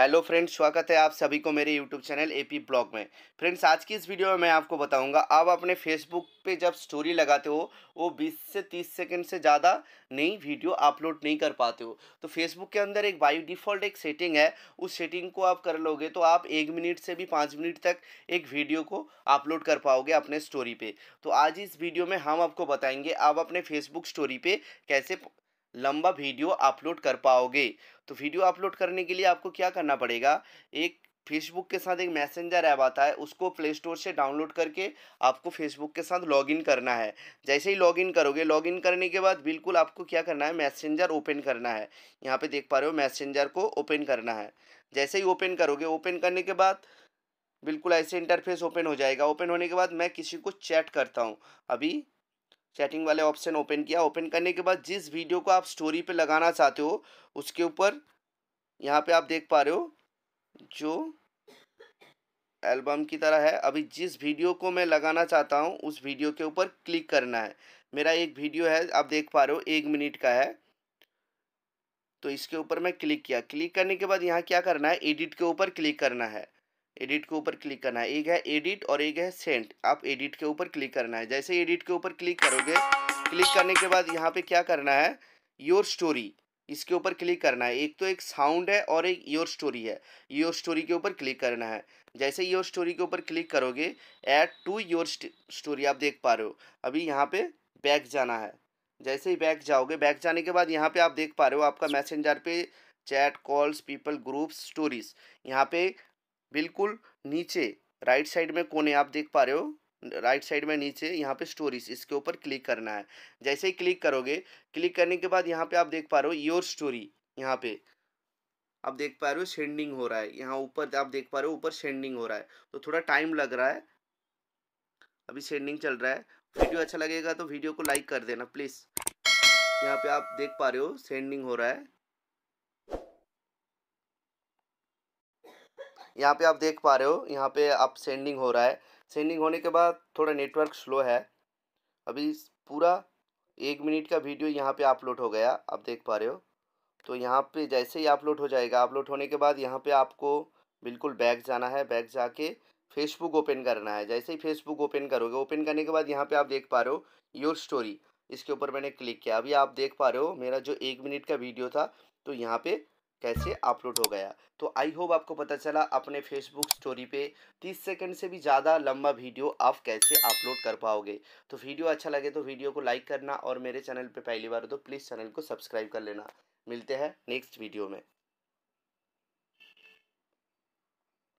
hello friends स्वागत है आप सभी को मेरे यूट्यूब चैनल एपी ब्लॉग में फ्रेंड्स आज की इस वीडियो में मैं आपको बताऊंगा आप अपने फेसबुक पे जब स्टोरी लगाते हो वो 20 से 30 सेकंड से ज़्यादा नई वीडियो अपलोड नहीं कर पाते हो तो फेसबुक के अंदर एक बाई डिफ़ॉल्ट एक सेटिंग है उस सेटिंग को आप कर लोगे तो आप एक मिनट से भी पाँच मिनट तक एक वीडियो को अपलोड कर पाओगे अपने स्टोरी पर तो आज इस वीडियो में हम आपको बताएंगे आप अपने फेसबुक स्टोरी पर कैसे लंबा वीडियो अपलोड कर पाओगे तो वीडियो अपलोड करने के लिए आपको क्या करना पड़ेगा एक फेसबुक के साथ एक मैसेंजर ऐप आता है उसको प्ले स्टोर से डाउनलोड करके आपको फेसबुक के साथ लॉगिन करना है जैसे ही लॉगिन करोगे लॉगिन करने के बाद बिल्कुल आपको क्या करना है मैसेंजर ओपन करना है यहाँ पे देख पा रहे हो मैसेंजर को ओपन करना है जैसे ही ओपन करोगे ओपन करने के बाद बिल्कुल ऐसे इंटरफेस ओपन हो जाएगा ओपन होने के बाद मैं किसी को चैट करता हूँ अभी चैटिंग वाले ऑप्शन ओपन किया ओपन करने के बाद जिस वीडियो को आप स्टोरी पे लगाना चाहते हो उसके ऊपर यहाँ पे आप देख पा रहे हो जो एल्बम की तरह है अभी जिस वीडियो को मैं लगाना चाहता हूँ उस वीडियो के ऊपर क्लिक करना है मेरा एक वीडियो है आप देख पा रहे हो एक मिनट का है तो इसके ऊपर मैं क्लिक किया क्लिक करने के बाद यहाँ क्या करना है एडिट के ऊपर क्लिक करना है एडिट के ऊपर क्लिक करना है एक है एडिट और एक है सेंट आप एडिट के ऊपर क्लिक करना है जैसे एडिट के ऊपर क्लिक करोगे क्लिक करने के बाद यहाँ पे क्या करना है योर स्टोरी इसके ऊपर क्लिक करना है एक तो एक साउंड है और एक योर स्टोरी है योर स्टोरी के ऊपर क्लिक करना है जैसे योर स्टोरी के ऊपर क्लिक करोगे ऐड टू योर स्टोरी आप देख पा रहे हो अभी यहाँ पे बैक जाना है जैसे ही बैक जाओगे बैक जाने के बाद यहाँ पे आप देख पा रहे हो आपका मैसेंजर पे chat calls people groups stories यहाँ पे बिल्कुल नीचे राइट साइड में कोने आप देख पा रहे हो राइट साइड में नीचे यहाँ पे स्टोरीज इसके ऊपर क्लिक करना है जैसे ही क्लिक करोगे क्लिक करने के बाद यहाँ पे आप देख पा रहे हो योर स्टोरी यहाँ पे आप देख पा रहे हो सेंडिंग हो रहा है यहाँ ऊपर आप देख पा रहे हो ऊपर सेंडिंग हो रहा है तो थोड़ा टाइम लग रहा है अभी सेंडिंग चल रहा है वीडियो अच्छा लगेगा तो वीडियो को लाइक कर देना प्लीज़ यहाँ पे आप देख पा रहे हो सेंडिंग हो रहा है यहाँ पे आप देख पा रहे हो यहाँ पे आप सेंडिंग हो रहा है सेंडिंग होने के बाद थोड़ा नेटवर्क स्लो है अभी पूरा एक मिनट का वीडियो यहाँ पे अपलोड हो गया आप देख पा रहे हो तो यहाँ पे जैसे ही अपलोड हो जाएगा अपलोड होने के बाद यहाँ पे आपको बिल्कुल बैग जाना है बैग जाके फेसबुक ओपन करना है जैसे ही फेसबुक ओपन करोगे ओपन करने के बाद यहाँ पर आप देख पा रहे हो योर स्टोरी इसके ऊपर मैंने क्लिक किया अभी आप देख पा रहे हो मेरा जो एक मिनट का वीडियो था तो यहाँ पर कैसे अपलोड हो गया तो आई होप आपको पता चला अपने फेसबुक स्टोरी पे 30 सेकंड से भी ज़्यादा लंबा वीडियो आप कैसे अपलोड कर पाओगे तो वीडियो अच्छा लगे तो वीडियो को लाइक करना और मेरे चैनल पे पहली बार हो तो प्लीज़ चैनल को सब्सक्राइब कर लेना मिलते हैं नेक्स्ट वीडियो में